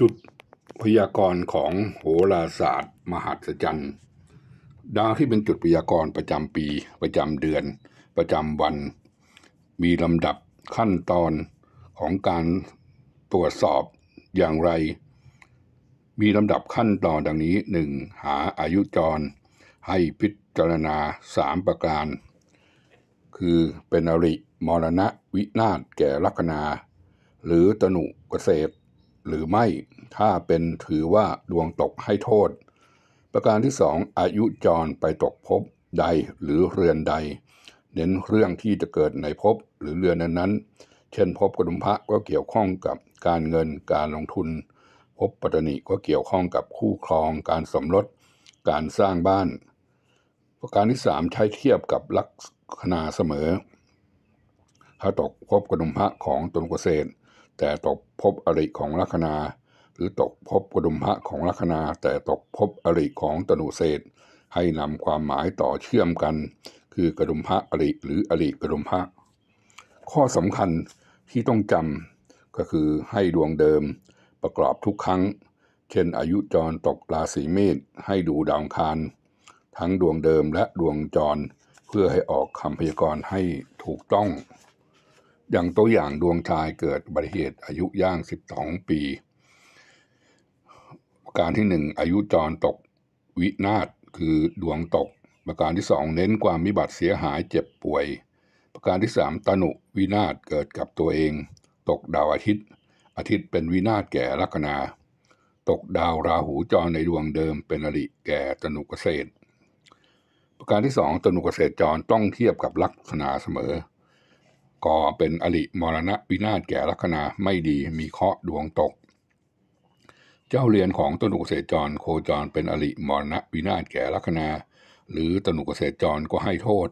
จุดพยากรณ์ของโหราศาสตร์ มหัศจรรย์ดาวที่เป็นจุดพยากรณ์ประจำปี ประจำเดือน ประจำวัน มีลำดับขั้นตอนของการตรวจสอบอย่างไร มีลำดับขั้นตอนดังนี้ 1. หาอายุจร ให้พิจารณา 3 ประการ คือเป็นอริมรณะวินาศแก่ลัคนาหรือตนุเกษตรหรือไม่ถ้าเป็นถือว่าดวงตกให้โทษ ประการที่สอง อายุจรไปตกภพใดหรือเรือนใดเน้นเรื่องที่จะเกิดในภพหรือเรือนนั้นๆ เช่นภพกดุมพระก็เกี่ยวข้องกับการเงินการลงทุนภพปัตนิก็เกี่ยวข้องกับคู่ครอง การสมรสการสร้างบ้าน ประการที่สามใช้เทียบกับลักษณะเสมอ ถ้าตกภพกดุมพระของตนกเกษตรแต่ตกพบอริของลัคนาหรือตกพบกระดุมพระของลัคนาแต่ตกพบอริของตนุเศษ ให้นำความหมายต่อเชื่อมกัน คือกระดุมพระอริหรืออริกระดุมพระข้อสำคัญที่ต้องจำก็คือให้ดวงเดิม ประกอบทุกครั้ง เช่นอายุจรตกราศีเมษให้ดูดาวคาร ทั้งดวงเดิมและดวงจรเพื่อให้ออกคำพยากรณ์ให้ถูกต้องอย่างตัวอย่างดวงชายเกิดอุบัติเหตุอายุย่าง 12 ปี ประการที่หนึ่งอายุจรตกวินาศคือดวงตก ประการที่สองเน้นความมิบัติเสียหายเจ็บป่วย ประการที่สามตนุวินาศ เกิดกับตัวเอง ตกดาวอาทิตย์ อาทิตย์เป็นวินาศแก่ลัคนา ตกดาวราหูจรในดวงเดิมเป็นอริแก่ตนุเกษตร ประการที่สองตนุเกษตรจรต้องเทียบกับลัคนาเสมอก่อเป็นอริมรณะวินาศแก่ลัคนาไม่ดีมีเคราะห์ดวงตก เจ้าเรือนของตนุเกษจร โคจร เป็นอริมรณะวินาศแก่ลัคนา หรือตนุเกษจร ก็ให้โทษ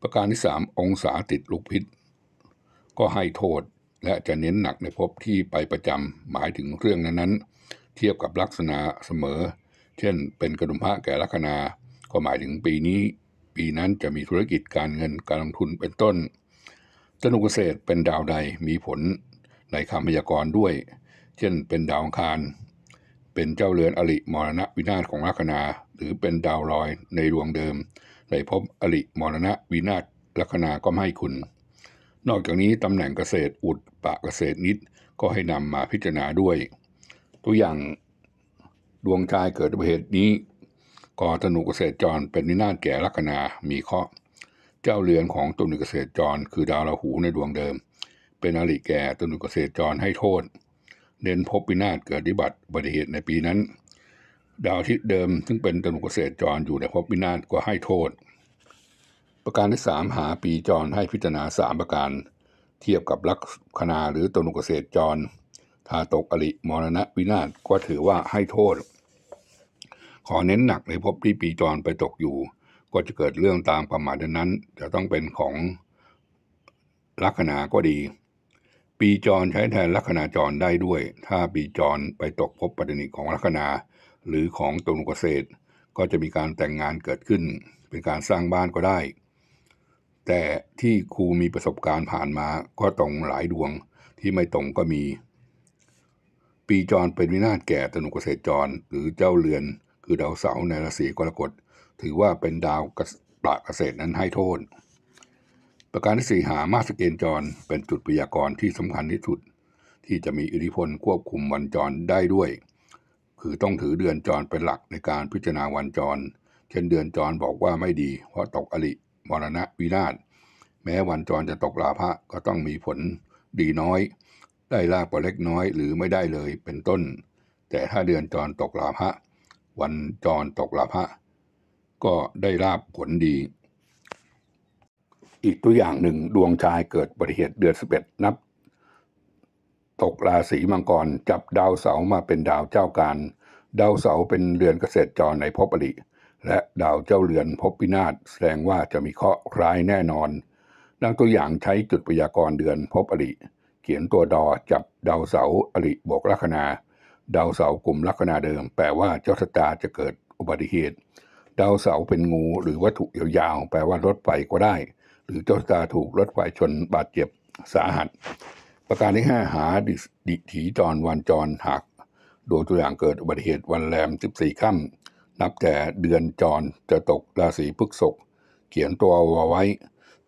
ประการที่สามองศาติดลูกพิษ ก็ให้โทษและจะเน้นหนักในภพที่ไปประจำหมายถึงเรื่องนั้น ๆ เทียบกับลักษณะเสมอ เช่นเป็นกระดุมพระแก่ลัคนา ก็หมายถึงปีนี้ ปีนั้นจะมีธุรกิจการเงินการลงทุนเป็นต้นธนูเกษตรเป็นดาวใดมีผลในคำพยากรณ์ด้วยเช่นเป็นดาวคาร เป็นเจ้าเรือนอริมรณะวินาศของลัคนา หรือเป็นดาวลอยในดวงเดิมในภพอริมรณะวินาศลัคนา ก็ให้คุณ นอกจากนี้ตำแหน่งเกษตรอุดปะเกษตรนิดก็ให้นำมาพิจารณาด้วย ตัวอย่างดวงชายเกิดอุบัติเหตุนี้ก่อธนูเกษตรจรเป็นวินาศแก่ลัคนามีเคราะห์จ้าเรือนของตุนุเกษตรจรคือดาวราหูในดวงเดิม เป็นอริแก่ตุนุเกษตรจรให้โทษเน้นพบวินาศเกิดดิบัติบัติเหตุในปีนั้น ดาวทิศเดิมซึ่งเป็นตุนุเกษตรจรอยู่ในพบวินาศก็ให้โทษ ประการที่สามหาปีจรให้พิจารณาสามประการ เทียบกับลักคณาหรือตุนุเกษตรจรถ้าตกอริมรณะวินาศก็ถือว่าให้โทษ ขอเน้นหนักในพบที่ปีจรไปตกอยู่ก็จะเกิดเรื่องตามความหมายนั้น จะต้องเป็นของลัคนาก็ดี ปีจรใช้แทนลัคนาจรได้ด้วย ถ้าปีจรไปตกพบปัจนิกของลัคนา หรือของตนุกเกษตร ก็จะมีการแต่งงานเกิดขึ้น เป็นการสร้างบ้านก็ได้ แต่ที่ครูมีประสบการณ์ผ่านมาก็ตรงหลายดวงที่ไม่ตรงก็มี ปีจรเป็นวินาศแก่ตนุกเกษตรจรหรือเจ้าเรือน คือดาวเสาในราศีกรกฎถือว่าเป็นดาวกปลาเกษตรนั้นให้โทษ ประการที่สี่หามาสเกนจร เป็นจุดพยากรณ์ที่สำคัญที่สุด ที่จะมีอิทธิพลควบคุมวันจรได้ด้วย คือต้องถือเดือนจรเป็นหลักในการพิจารณาวันจร เช่นเดือนจรบอกว่าไม่ดี เพราะตกอริมรณะวินาศแม้วันจรจะตกลาภะก็ต้องมีผลดีน้อย ได้ลาภกว่าเล็กน้อยหรือไม่ได้เลยเป็นต้น แต่ถ้าเดือนจรตกลาภะวันจรตกลาภะก็ได้ราบผลดี อีกตัวอย่างหนึ่งดวงชายเกิดบริเหตุเดือนสิบเอ็ดนับตกราศีมังกร จับดาวเสามาเป็นดาวเจ้าการ ดาวเสาเป็นเรือนเกษตรจรในภพอริ และดาวเจ้าเรือนภพพินาศแสดงว่าจะมีเคราะห์ร้ายแน่นอน ดังตัวอย่างใช้จุดพยากรณ์เดือนภพอริ เขียนตัวดอจับดาวเสาอริบวกลัคนา ดาวเสากลุ่มลัคนาเดิม แปลว่าเจ้าชะตาจะเกิดอุบัติเหตุดาวเสาเป็นงูหรือวัตถุยาวๆ แปลว่ารถไฟก็ได้ หรือเจ้าตาถูกรถไฟชนบาดเจ็บสาหัส ประการที่ 5 หาดิถีจรวันจรหักดูตัวอย่างเกิดอุบัติเหตุวันแรม 14ค่ำนับแต่เดือนจรจะตกราศีพฤษภเขียนตัววไว้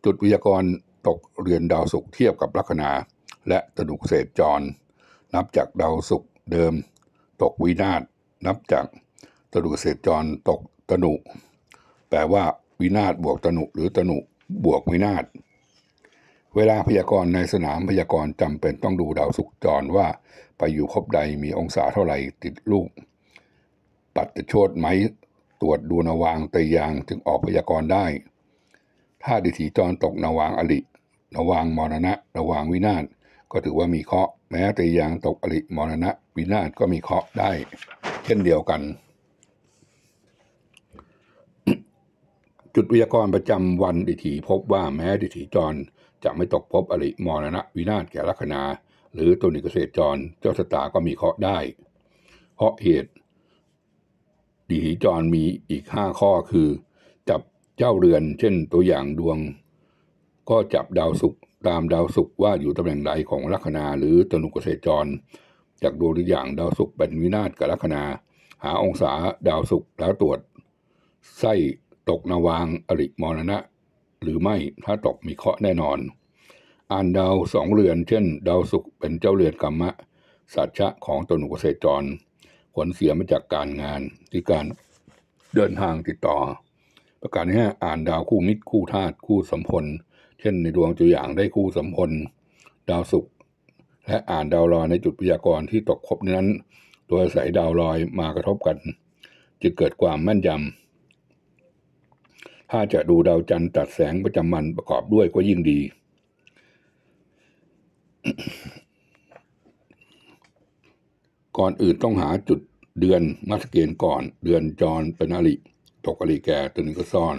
จุดวิยากรตกเรือนดาวศุกร์เทียบกับลัคนา และตนุเศษจร นับจากดาวศุกร์เดิม ตกวินาศนับจากตนุเศษจรตกตนุ แปลว่าวินาศบวก ตนุหรือ ตนุบวกวินาศ เวลาพยากรณ์ในสนามพยากรณ์จำเป็นต้องดูดาวสุกจร ว่า ไปอยู่ครบใดมีองศาเท่าไหร่ติดลูก ปัดจะโชดไหมตรวจ ดูนาวางตยางจึงออกพยากรณ์ได้ ถ้าดิถีจรตกนาวางอลินาวางมรณะนาวาง วินาศก็ถือว่ามีเคาะแม้ตยางตกอลิมรณะวินาศก็มีเคาะได้ เช่นเดียวกันจุดวิทยากรประจำวันดิถีพบว่าแม้ดิถีจรจะไม่ตกพบอริมรณะวินาศแก่ลัคนา หรือตัวนิเกษตรจรเจ้าชะตาก็มีเคราะห์ได้ เพราะเหตุดิถีจรมีอีกห้าข้อคือ จับเจ้าเรือน เช่นตัวอย่างดวงก็จับดาวศุกร์ตามดาวศุกร์ว่าอยู่ตำแหน่งใดของลัคนาหรือตนุกเกษตรจรจากดวงตัวอย่างดาวศุกร์เป็นวินาศกับลัคนา หาองศาดาวศุกร์แล้วตรวจไส้ตกนาวางอริมรณะ หรือไม่ถ้าตกมีเคราะห์แน่นอน อ่านดาวสองเรือนเช่น ดาวศุกร์เป็นเจ้าเรือนกรรมะ สัจชะของตนุเกษตรจรผลเสียมาจากการงานที่การเดินทางติดต่อ ประการที่ห้าอ่านดาวคู่มิตรคู่ธาตุคู่สมพลเช่นในดวงตัวอย่างได้คู่สมพลดาวศุกร์และอ่านดาวลอยในจุดพยากรณ์ที่ตกครบนั้นโดยอาศัยดาวลอยมากระทบกันจะเกิดความแม่นยำถ้าจะดูดาวจันทร์ตัดแสงประจำวันประกอบด้วยก็ยิ่งดี ก่อนอื่นต้องหาจุดเดือนมัสเกนก่อนเดือนจรเป็นอริตกอริแก่ตนุกซ้อน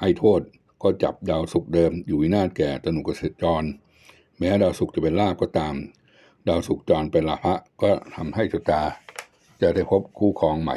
ให้โทษก็จับดาวสุกเดิมอยู่วินาศแก่ตนุกเสจร แม้ดาวสุกจะเป็นลาบก็ตาม ดาวสุกจรเป็นลาภะก็ทำให้จุตาจะได้พบคู่ครองใหม่